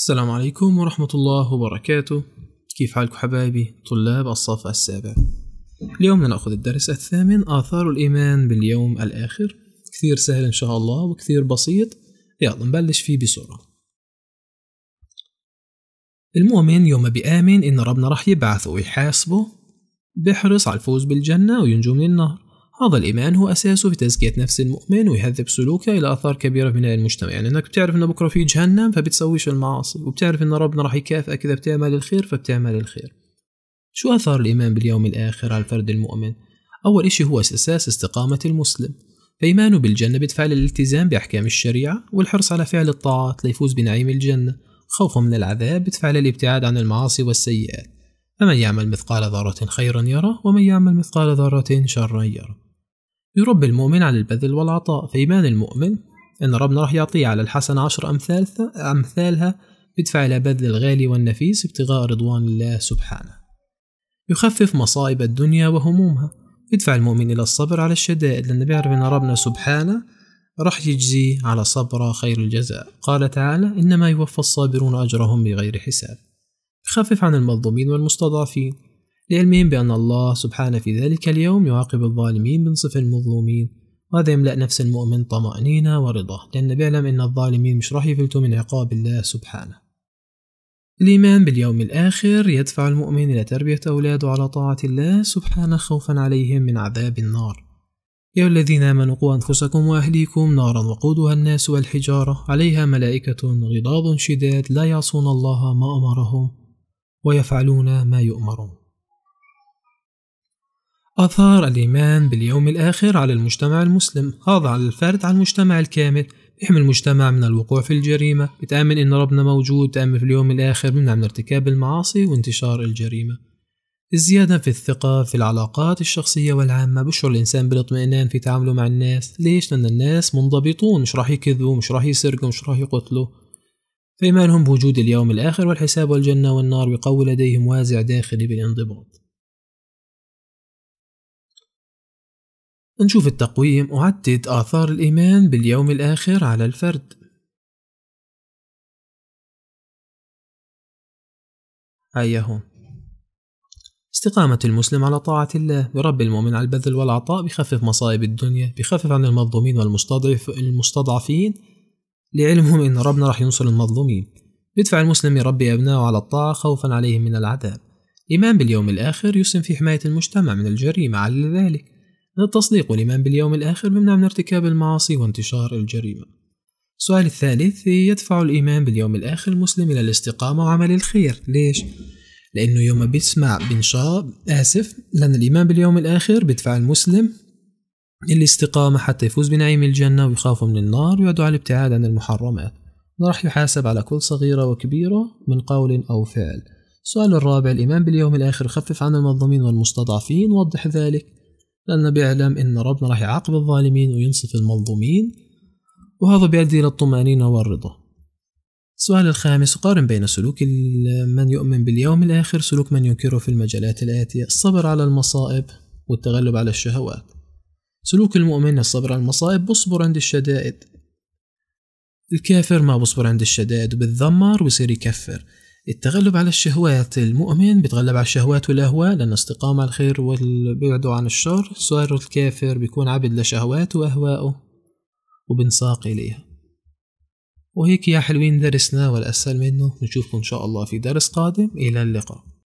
السلام عليكم ورحمة الله وبركاته كيف حالكم حبايبي طلاب الصف السابع اليوم نأخذ الدرس الثامن آثار الإيمان باليوم الآخر كثير سهل إن شاء الله وكثير بسيط يلا نبلش فيه بسرعة المؤمن يوم بيآمن إن ربنا راح يبعثه ويحاسبه بيحرص على الفوز بالجنة وينجو من النار هذا الإيمان هو أساسه في تزكية نفس المؤمن ويهذب سلوكه إلى آثار كبيرة في المجتمع يعني أنك بتعرف أن بكرة في جهنم فبتسويش المعاصي وبتعرف أن ربنا راح يكافئك إذا بتعمل الخير فبتعمل الخير شو أثار الإيمان باليوم الآخر على الفرد المؤمن؟ أول إشي هو أساس استقامة المسلم فإيمانه بالجنة بدفع للالتزام بأحكام الشريعة والحرص على فعل الطاعات ليفوز بنعيم الجنة خوفه من العذاب بدفع للابتعاد عن المعاصي والسيئات فمن يعمل مثقال ذرة خيرا يرى ومن يعمل مثقال ذرة شرا يرى يربي المؤمن على البذل والعطاء فيبان المؤمن أن ربنا راح يعطيه على الحسنة عشر أمثال أمثالها يدفع إلى بذل الغالي والنفيس ابتغاء رضوان الله سبحانه يخفف مصائب الدنيا وهمومها يدفع المؤمن إلى الصبر على الشدائد لأن بيعرف أن ربنا سبحانه راح يجزيه على صبره خير الجزاء قال تعالى إنما يوفى الصابرون أجرهم بغير حساب يخفف عن المظلومين والمستضعفين لعلمهم بأن الله سبحانه في ذلك اليوم يعاقب الظالمين من صف المظلومين وهذا يملأ نفس المؤمن طمأنينة ورضا لأنه بيعلم أن الظالمين مش راح يفلتوا من عقاب الله سبحانه الإيمان باليوم الآخر يدفع المؤمن إلى تربية أولاده على طاعة الله سبحانه خوفا عليهم من عذاب النار يا الذين آمنوا قوا أنفسكم وأهليكم نارا وقودها الناس والحجارة عليها ملائكة غضاض شداد لا يعصون الله ما أمرهم ويفعلون ما يؤمرون أثار الإيمان باليوم الآخر على المجتمع المسلم خاضع الفرد على المجتمع الكامل يحمي المجتمع من الوقوع في الجريمة بتأمن إن ربنا موجود تأمن في اليوم الآخر منع من ارتكاب المعاصي وانتشار الجريمة الزيادة في الثقة في العلاقات الشخصية والعامة بشعر الإنسان بالاطمئنان في تعامله مع الناس ليش؟ لأن الناس منضبطون مش راح يكذبوا مش راح يسرقوا مش راح يقتلوا فإيمانهم بوجود اليوم الآخر والحساب والجنة والنار بقوي لديهم وازع داخلي بالانضباط نشوف التقويم أعدد آثار الإيمان باليوم الآخر على الفرد هيا هون استقامة المسلم على طاعة الله برب المؤمن على البذل والعطاء بخفف مصائب الدنيا بخفف عن المظلومين والمستضعف المستضعفين لعلمهم إن ربنا راح ينصر المظلومين بيدفع المسلم يربي أبنائه على الطاعة خوفا عليهم من العذاب الإيمان باليوم الآخر يسهم في حماية المجتمع من الجريمة على ذلك التصديق والإيمان باليوم الآخر ممنع من ارتكاب المعاصي وانتشار الجريمة السؤال الثالث يدفع الإيمان باليوم الآخر المسلم إلى الاستقامة وعمل الخير ليش؟ لأنه يوم بيسمع بنشاط آسف لأن الإيمان باليوم الآخر بيدفع المسلم الاستقامة حتى يفوز بنعيم الجنة ويخاف من النار ويعدوا على الابتعاد عن المحرمات راح يحاسب على كل صغيرة وكبيرة من قول أو فعل السؤال الرابع الإيمان باليوم الآخر يخفف عن المظلومين والمستضعفين وضح ذلك لأنه بيعلم إن ربنا راح يعاقب الظالمين وينصف المظلومين وهذا بيؤدي إلى الطمأنينة والرضا السؤال الخامس قارن بين سلوك من يؤمن باليوم الآخر سلوك من ينكره في المجالات الآتية الصبر على المصائب والتغلب على الشهوات سلوك المؤمن الصبر على المصائب بصبر عند الشدائد الكافر ما بصبر عند الشدائد وبتذمر ويصير يكفر التغلب على الشهوات المؤمن بيتغلب على الشهوات والأهواء لأن استقامة على الخير والبعد عن الشر صار الكافر بيكون عبد لشهواته وأهوائه وبنساق إليها وهيك يا حلوين درسنا والأسهل منه نشوفكم إن شاء الله في درس قادم إلى اللقاء